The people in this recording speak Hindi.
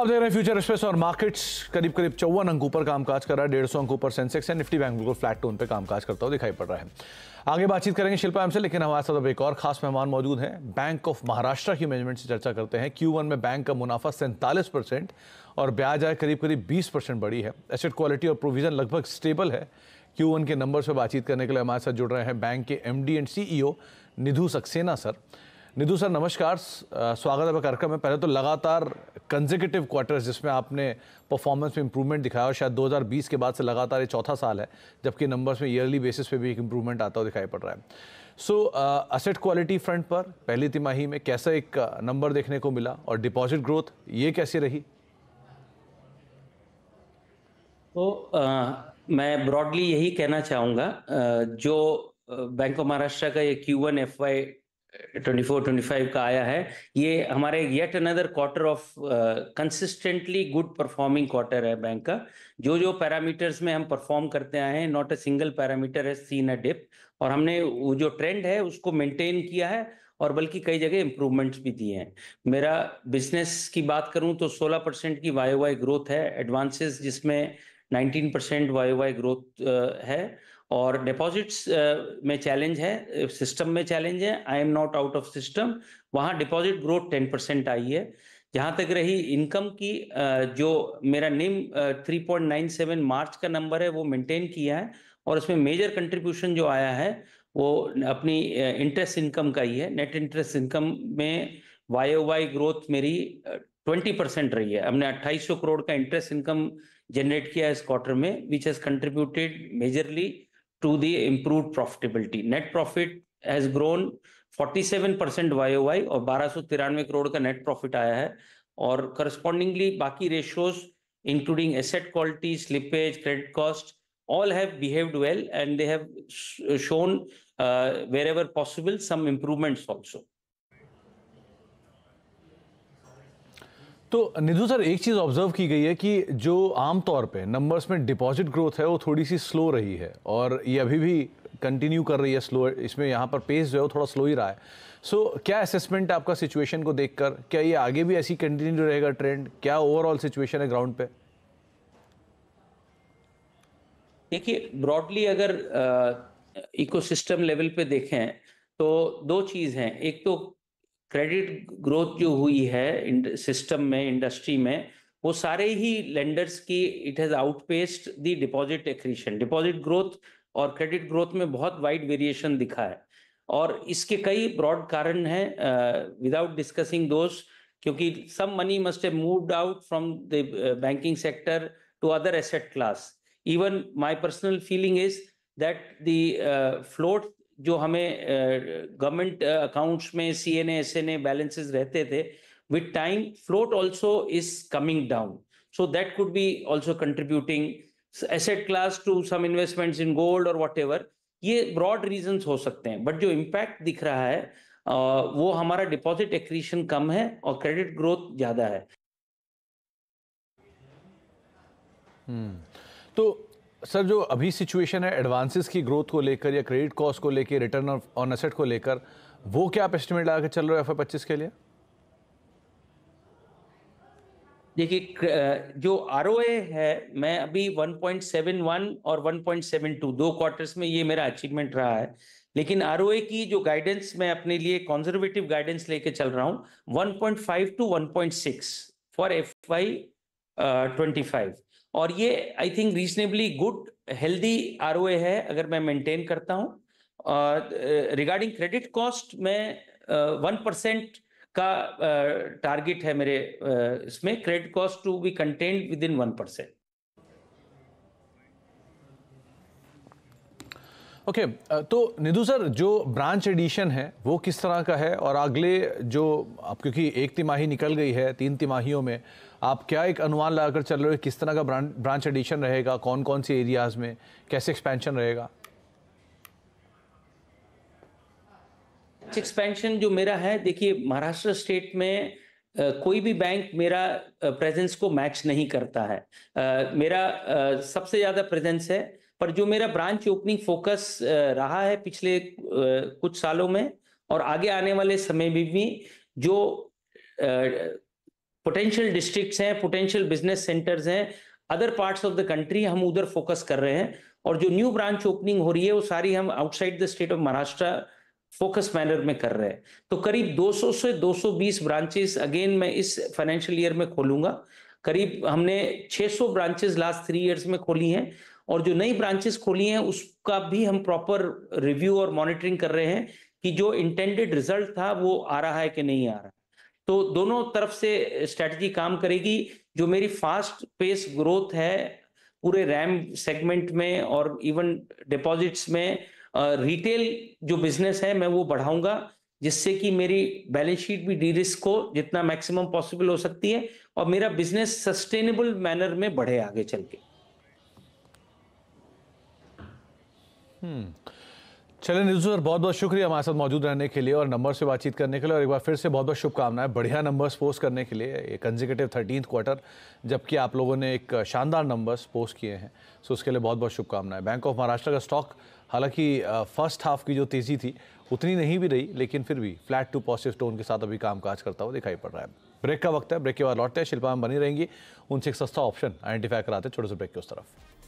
आप देख रहे हैं फ्यूचर एक्सप्रेस और मार्केट्स करीब करीब चौवन अंक ऊपर कामकाज कर रहा है डेढ़ सौ अंक ऊपर सेंसेक्स है निफ्टी बैंक बिल्कुल फ्लैट टोन पे कामकाज करता हुआ दिखाई पड़ रहा है आगे बातचीत करेंगे शिल्पा एम से लेकिन हमारे साथ अब एक और खास मेहमान मौजूद हैं बैंक ऑफ महाराष्ट्र की मैनेजमेंट से चर्चा करते हैं क्यू में बैंक का मुनाफा सैंतालीस और ब्याज आय करीब करीब बीस बढ़ी है एसेट क्वालिटी और प्रोविजन लगभग स्टेबल है क्यू के नंबर पर बातचीत करने के लिए हमारे साथ जुड़ रहे हैं बैंक के M D and C Nidhu Saxena sir Nidhu sir नमस्कार स्वागत है कार्यक्रम में पहले तो लगातार कंजिकटिव क्वार्टर्स जिसमें आपने परफॉर्मेंस में इंप्रूवमेंट दिखाया और शायद 2020 के बाद से लगातार ये चौथा साल है जबकि नंबर्स में ईयरली बेसिस पे भी एक इंप्रूवमेंट आता हुआ दिखाई पड़ रहा है सो असेट क्वालिटी फ्रंट पर पहली तिमाही में कैसा एक नंबर uh, देखने को मिला और डिपॉजिट ग्रोथ ये कैसी रही तो आ, uh, मैं ब्रॉडली यही कहना चाहूँगा uh, जो बैंक ऑफ महाराष्ट्र का ये क्यू वन एफ वाई 24 25 का आया है ये हमारे yet another quarter of consistently good performing quarter है बैंक का जो जो पैरामीटर्स में हम परफॉर्म करते आए हैं नॉट अ सिंगल पैरामीटर है सीन अ डिप और हमने वो जो ट्रेंड है उसको मेंटेन किया है और बल्कि कई जगह इम्प्रूवमेंट्स भी दिए हैं मेरा बिजनेस की बात करूं तो 16 परसेंट की वाई ग्रोथ है एडवांसेस जिसमें nineteen percent Y Y growth है और डिपॉजिट्स uh, में चैलेंज है सिस्टम में चैलेंज है I am not out of system वहाँ डिपॉजिट ग्रोथ टेन परसेंट आई है जहाँ तक रही इनकम की uh, जो मेरा निम 3.97 uh, मार्च का नंबर है वो मेंटेन किया है और उसमें मेजर कंट्रीब्यूशन जो आया है वो अपनी इंटरेस्ट इनकम का ही है नेट इंटरेस्ट इनकम में वाई वाई ग्रोथ मेरी ट्वेंटी परसेंट रही है हमने अट्ठाईस करोड़ का इंटरेस्ट इनकम जनरेट किया इस क्वार्टर में which has contributed majorly to the improve profitability net profit has grown forty seven percent Y और बारह सौ तिरानवे करोड़ का नेट प्रॉफिट आया है और करस्पॉन्डिंगली बाकी ratios including asset quality slippage credit cost all have behaved well and they have shown uh, wherever possible some improvements also तो निधु सर एक चीज़ ऑब्जर्व की गई है कि जो आमतौर पे नंबर्स में डिपॉजिट ग्रोथ है वो थोड़ी सी स्लो रही है और ये अभी भी कंटिन्यू कर रही है स्लो इसमें यहाँ पर पेस जो है वो थोड़ा स्लो ही रहा है सो so, क्या असेसमेंट आपका सिचुएशन को देखकर क्या ये आगे भी ऐसी कंटिन्यू रहेगा ट्रेंड क्या ओवरऑल सिचुएशन है ग्राउंड पे देखिए ब्रॉडली अगर इकोसिस्टम लेवल पे देखें तो दो चीज़ हैं एक तो क्रेडिट ग्रोथ जो हुई है सिस्टम में इंडस्ट्री में वो सारे ही लेंडर्स की it has outpaced the deposit accretion deposit growth और क्रेडिट ग्रोथ में बहुत वाइड वेरिएशन दिखा है और इसके कई ब्रॉड कारण हैं विदाउट डिस्कसिंग दोस क्योंकि some money must have moved out from the banking sector to other asset class even my personal feeling is that the float जो हमें गवर्नमेंट अकाउंट्स में C N S N A balances रहते थे with time float also is coming down so that could be also contributing asset class to some investments in gold और वट ये ब्रॉड रीजन हो सकते हैं बट जो इम्पैक्ट दिख रहा है वो हमारा डिपॉजिट एक्रीशन कम है और क्रेडिट ग्रोथ ज़्यादा है हम्म, तो सर जो अभी सिचुएशन है एडवांसेस की ग्रोथ को लेकर या क्रेडिट कॉस्ट को लेकर रिटर्न ऑन असेट को लेकर वो क्या आप एस्टिमेट लगा के चल रहे हो एफ पच्चीस के लिए देखिए जो आर है मैं अभी 1.71 और 1.72 दो क्वार्टर्स में ये मेरा अचीवमेंट रहा है लेकिन आर की जो गाइडेंस मैं अपने लिए कॉन्जर्वेटिव गाइडेंस लेके चल रहा हूँ 1.5 to 1.6 for F Y twenty five और ये I think reasonably good healthy R है अगर मैं मेंटेन करता हूँ रिगार्डिंग क्रेडिट कॉस्ट में वन uh, परसेंट का टारगेट uh, है मेरे uh, इसमें credit cost to be contained within one percent okay okay, uh, तो निधु सर जो ब्रांच एडिशन है वो किस तरह का है और अगले जो आप क्योंकि एक तिमाही निकल गई है तीन तिमाहियों में आप क्या एक अनुमान लगाकर चल रहे हो किस तरह का ब्रांच एडिशन रहेगा कौन कौन से एरियाज में कैसे एक्सपेंशन रहेगा एक्सपेंशन जो मेरा है देखिए महाराष्ट्र स्टेट में कोई भी बैंक मेरा प्रेजेंस को मैच नहीं करता है मेरा सबसे ज़्यादा प्रेजेंस है पर जो मेरा ब्रांच ओपनिंग फोकस रहा है पिछले कुछ सालों में और आगे आने वाले समय में भी जो पोटेंशियल डिस्ट्रिक्ट्स हैं पोटेंशियल बिजनेस सेंटर्स हैं other parts of the country हम उधर फोकस कर रहे हैं और जो न्यू ब्रांच ओपनिंग हो रही है वो सारी हम outside the state of Maharashtra focus manner में कर रहे हैं तो करीब 200 से 220 ब्रांचेस अगेन मैं इस फाइनेंशियल ईयर में खोलूंगा करीब हमने 600 ब्रांचेस लास्ट थ्री इयर्स में खोली हैं और जो नई ब्रांचेस खोली हैं उसका भी हम प्रॉपर रिव्यू और मॉनिटरिंग कर रहे हैं कि जो इंटेंडेड रिजल्ट था वो आ रहा है कि नहीं आ रहा है तो दोनों तरफ से स्ट्रैटेजी काम करेगी जो मेरी फास्ट पेस ग्रोथ है पूरे रैम सेगमेंट में और इवन डिपॉजिट्स में रिटेल जो बिजनेस है मैं वो बढ़ाऊंगा जिससे कि मेरी बैलेंस शीट भी डी रिस्क हो जितना मैक्सिमम पॉसिबल हो सकती है और मेरा बिजनेस सस्टेनेबल मैनर में बढ़े आगे चल के चले न्यूज सर बहुत बहुत शुक्रिया हमारे साथ मौजूद रहने के लिए और नंबर से बातचीत करने के लिए और एक बार फिर से बहुत बहुत शुभकामनाएं बढ़िया नंबर्स पोस्ट करने के लिए कंजिकेटिव थर्टीन क्वार्टर जबकि आप लोगों ने एक शानदार नंबर्स पोस्ट किए हैं सो उसके लिए बहुत बहुत शुभकामनाएं बैंक ऑफ महाराष्ट्र का स्टॉक हालांकि फर्स्ट हाफ की जो तेज़ी थी उतनी नहीं भी रही लेकिन फिर भी फ्लैट टू पॉजिटिव टोन के साथ अभी कामकाज करता हुआ दिखाई पड़ रहा है ब्रेक का वक्त है ब्रेक के बाद लौटते हैं शिल्पा में बनी रहेंगी उनसे एक सस्ता ऑप्शन आइडेंटिफाई कराते छोटे से ब्रेक की उस तरफ